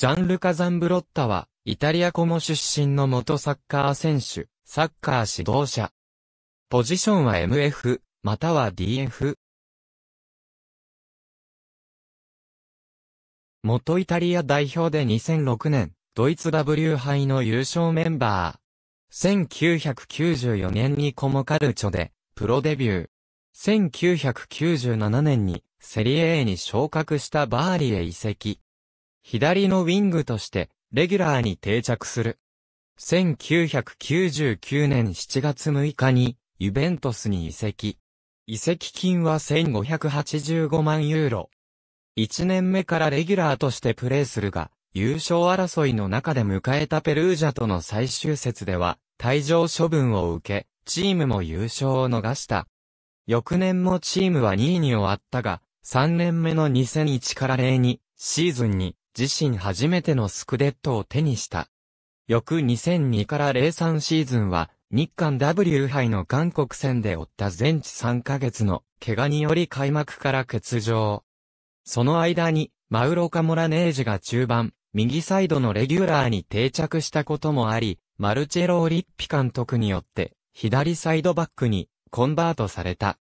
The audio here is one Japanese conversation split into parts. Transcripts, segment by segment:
ジャンルカ・ザンブロッタは、イタリアコモ出身の元サッカー選手、サッカー指導者。ポジションは MF、または DF。元イタリア代表で2006年、ドイツ W 杯の優勝メンバー。1994年にコモカルチョで、プロデビュー。1997年に、セリエ A に昇格したバーリへ移籍。左のウィングとして、レギュラーに定着する。1999年7月6日に、ユベントスに移籍。移籍金は1585万ユーロ。1年目からレギュラーとしてプレーするが、優勝争いの中で迎えたペルージャとの最終節では、退場処分を受け、チームも優勝を逃した。翌年もチームは2位に終わったが、3年目の2001から0に、シーズンに、自身初めてのスクデットを手にした。翌2002から03シーズンは、日韓 W 杯の韓国戦で負った全治3ヶ月の怪我により開幕から欠場。その間に、マウロカモラネージが中盤、右サイドのレギュラーに定着したこともあり、マルチェロ・オリッピ監督によって、左サイドバックにコンバートされた。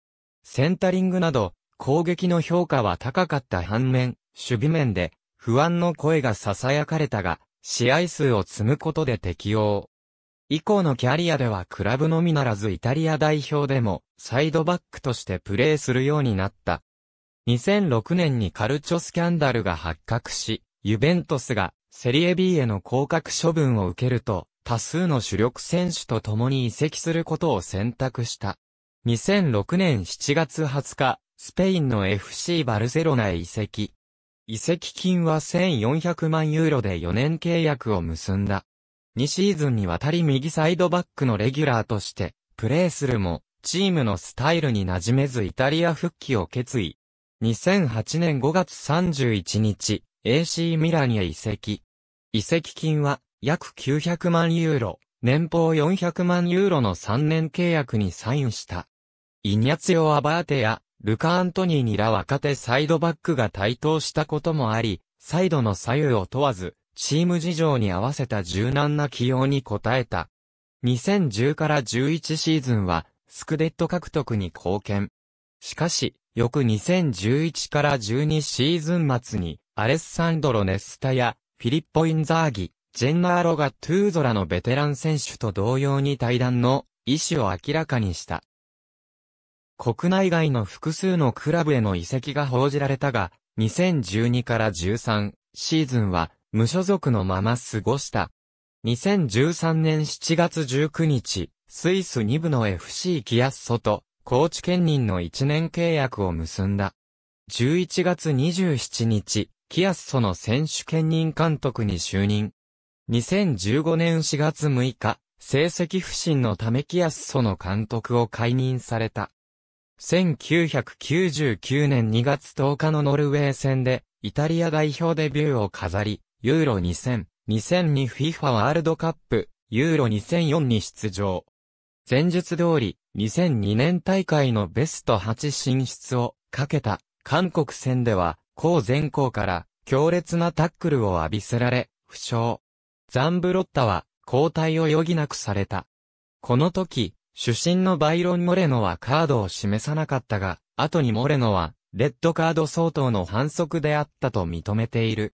センタリングなど、攻撃の評価は高かった反面、守備面で不安の声が囁かれたが、試合数を積むことで適応。以降のキャリアではクラブのみならずイタリア代表でもサイドバックとしてプレーするようになった。2006年にカルチョスキャンダルが発覚し、ユベントスがセリエ B への降格処分を受けると、多数の主力選手と共に移籍することを選択した。2006年7月20日、スペインの FC バルセロナへ移籍。移籍金は1400万ユーロで4年契約を結んだ。2シーズンにわたり右サイドバックのレギュラーとして、プレーするも、チームのスタイルに馴染めずイタリア復帰を決意。2008年5月31日、AC ミランへ移籍。移籍金は約900万ユーロ、年俸400万ユーロの3年契約にサインした。イニャツヨ・アバーテやルカ・アントニーにら若手サイドバックが台頭したこともあり、サイドの左右を問わず、チーム事情に合わせた柔軟な起用に応えた。2010から11シーズンは、スクデット獲得に貢献。しかし、翌2011から12シーズン末に、アレッサンドロ・ネスタや、フィリッポ・インザーギ、ジェンナーロがトゥーゾラのベテラン選手と同様に対談の意思を明らかにした。国内外の複数のクラブへの移籍が報じられたが、2012から13シーズンは無所属のまま過ごした。2013年7月19日、スイス2部の FC キアッソと、高知県人の1年契約を結んだ。11月27日、キアッソの選手兼任監督に就任。2015年4月6日、成績不振のためキアッソの監督を解任された。1999年2月10日のノルウェー戦で、イタリア代表デビューを飾り、ユーロ2000、2002 FIFA ワールドカップ、ユーロ2004に出場。前述通り、2002年大会のベスト8進出をかけた韓国戦では、高前後から強烈なタックルを浴びせられ、負傷。ザンブロッタは交代を余儀なくされた。この時、主審のバイロン・モレノはカードを示さなかったが、後にモレノは、レッドカード相当の反則であったと認めている。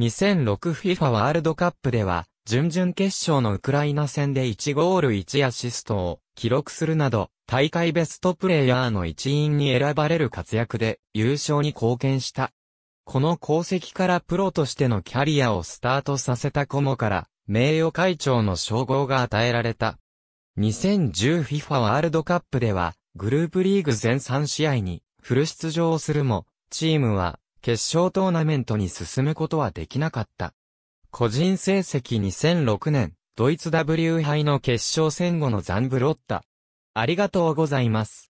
2006FIFA ワールドカップでは、準々決勝のウクライナ戦で1ゴール1アシストを記録するなど、大会ベストプレイヤーの一員に選ばれる活躍で優勝に貢献した。この功績からプロとしてのキャリアをスタートさせたコモから、名誉会長の称号が与えられた。2010FIFA ワールドカップでは、グループリーグ全3試合にフル出場をするも、チームは決勝トーナメントに進むことはできなかった。個人成績2006年、ドイツ W 杯の決勝戦後のザンブロッタ。ありがとうございます。